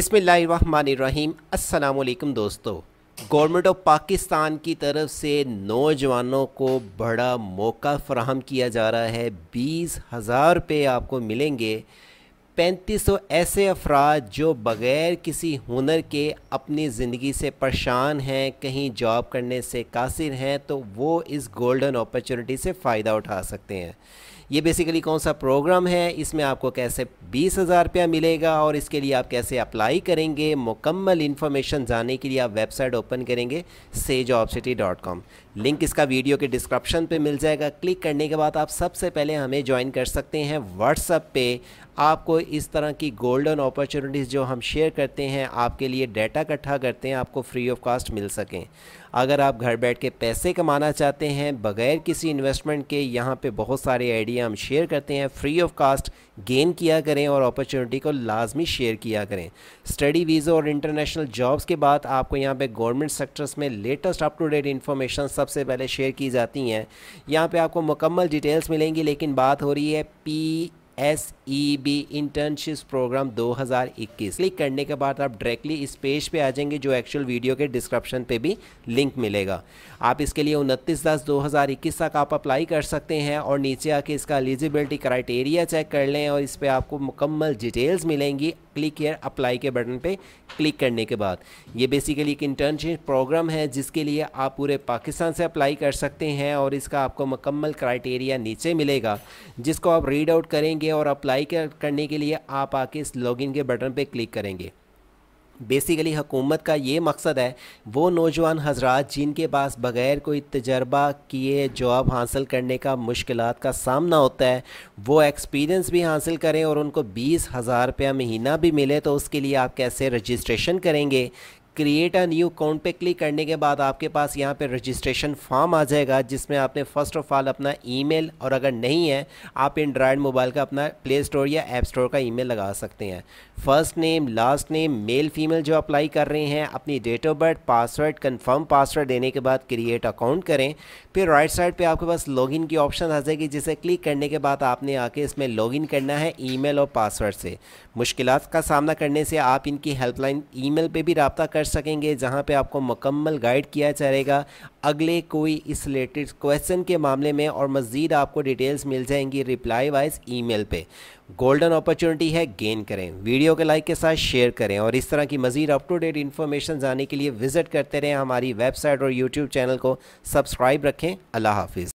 बसमीम अल्लाम दोस्तों गवर्नमेंट ऑफ पाकिस्तान की तरफ से नौजवानों को बड़ा मौका फ्राहम किया जा रहा है बीस हज़ार रुपये आपको मिलेंगे पैंतीस सौ ऐसे अफराद जो बग़ैर किसी हुनर के अपनी ज़िंदगी से परेशान हैं कहीं जॉब करने से कासिर हैं तो वो इस गोल्डन अपॉर्चुनिटी से फ़ायदा उठा सकते हैं ये बेसिकली कौन सा प्रोग्राम है इसमें आपको कैसे बीस हज़ार रुपया मिलेगा और इसके लिए आप कैसे अप्लाई करेंगे मुकम्मल इन्फॉर्मेशन जानने के लिए आप वेबसाइट ओपन करेंगे सेज लिंक इसका वीडियो के डिस्क्रिप्शन पे मिल जाएगा क्लिक करने के बाद आप सबसे पहले हमें ज्वाइन कर सकते हैं व्हाट्सअप पे आपको इस तरह की गोल्डन अपॉर्चुनिटीज़ जो हम शेयर करते हैं आपके लिए डाटा इकट्ठा करते हैं आपको फ्री ऑफ कॉस्ट मिल सकें अगर आप घर बैठ के पैसे कमाना चाहते हैं बगैर किसी इन्वेस्टमेंट के यहाँ पे बहुत सारे आइडिया हम शेयर करते हैं फ्री ऑफ कास्ट गेन किया करें और अपॉर्चुनिटी को लाजमी शेयर किया करें स्टडी वीज़ो और इंटरनेशनल जॉब्स के बाद आपको यहाँ पे गवर्नमेंट सेक्टर्स में latest up to date information सबसे पहले शेयर की जाती हैं यहाँ पर आपको मुकम्मल डिटेल्स मिलेंगी लेकिन बात हो रही है P S E B internship program 2021 click करने के बाद आप डायरेक्टली इस पेज पे आ जाएंगे जो एक्चुअल वीडियो के डिस्क्रिप्शन पे भी लिंक मिलेगा आप इसके लिए उनतीस दस 2021 तक आप अप्लाई कर सकते हैं और नीचे आके इसका एलिजिबिलिटी क्राइटेरिया चेक कर लें और इस पर आपको मुकम्मल डिटेल्स मिलेंगी क्लिक हेयर अप्लाई के बटन पे क्लिक करने के बाद ये बेसिकली एक इंटर्नशिप प्रोग्राम है जिसके लिए आप पूरे पाकिस्तान से अप्लाई कर सकते हैं और इसका आपको मुकम्मल क्राइटेरिया नीचे मिलेगा जिसको आप रीड आउट करेंगे और अप्लाई करने के लिए आप आके इस लॉगिन के बटन पर क्लिक करेंगे बेसिकली हुकूमत का ये मकसद है वो नौजवान हजरात जिनके पास बग़ैर कोई तजर्बा किए जॉब हासिल करने का मुश्किल का सामना होता है वो एक्सपीरियंस भी हासिल करें और उनको बीस हज़ार रुपया महीना भी मिले तो उसके लिए आप कैसे रजिस्ट्रेशन करेंगे क्रिएट अ न्यू अकाउंट पे क्लिक करने के बाद आपके पास यहाँ पे रजिस्ट्रेशन फॉर्म आ जाएगा जिसमें आपने फ़र्स्ट ऑफ ऑल अपना ईमेल और अगर नहीं है आप एंड्रॉयड मोबाइल का अपना प्ले स्टोर या ऐप स्टोर का ईमेल लगा सकते हैं first name last name male female जो अप्लाई कर रहे हैं अपनी date of birth password confirm password देने के बाद क्रिएट अकाउंट करें फिर राइट साइड पर आपके पास लॉग की ऑप्शन आ जाएगी जिसे क्लिक करने के बाद आपने आके इसमें लॉग करना है ई और पासवर्ड से मुश्किल का सामना करने से आप इनकी हेल्पलाइन ई मेल भी रबता कर कर सकेंगे जहाँ पे आपको मकम्मल गाइड किया जाएगा अगले कोई इस रिलेटेड क्वेश्चन के मामले में और मज़ीद आपको डिटेल्स मिल जाएंगी रिप्लाई वाइज ईमेल पे गोल्डन अपॉर्चुनिटी है गेन करें वीडियो के लाइक के साथ शेयर करें और इस तरह की मज़ीद अप टू डेट इन्फॉर्मेशन जाने के लिए विज़िट करते रहें हमारी वेबसाइट और यूट्यूब चैनल को सब्सक्राइब रखें अल्लाह हाफिज़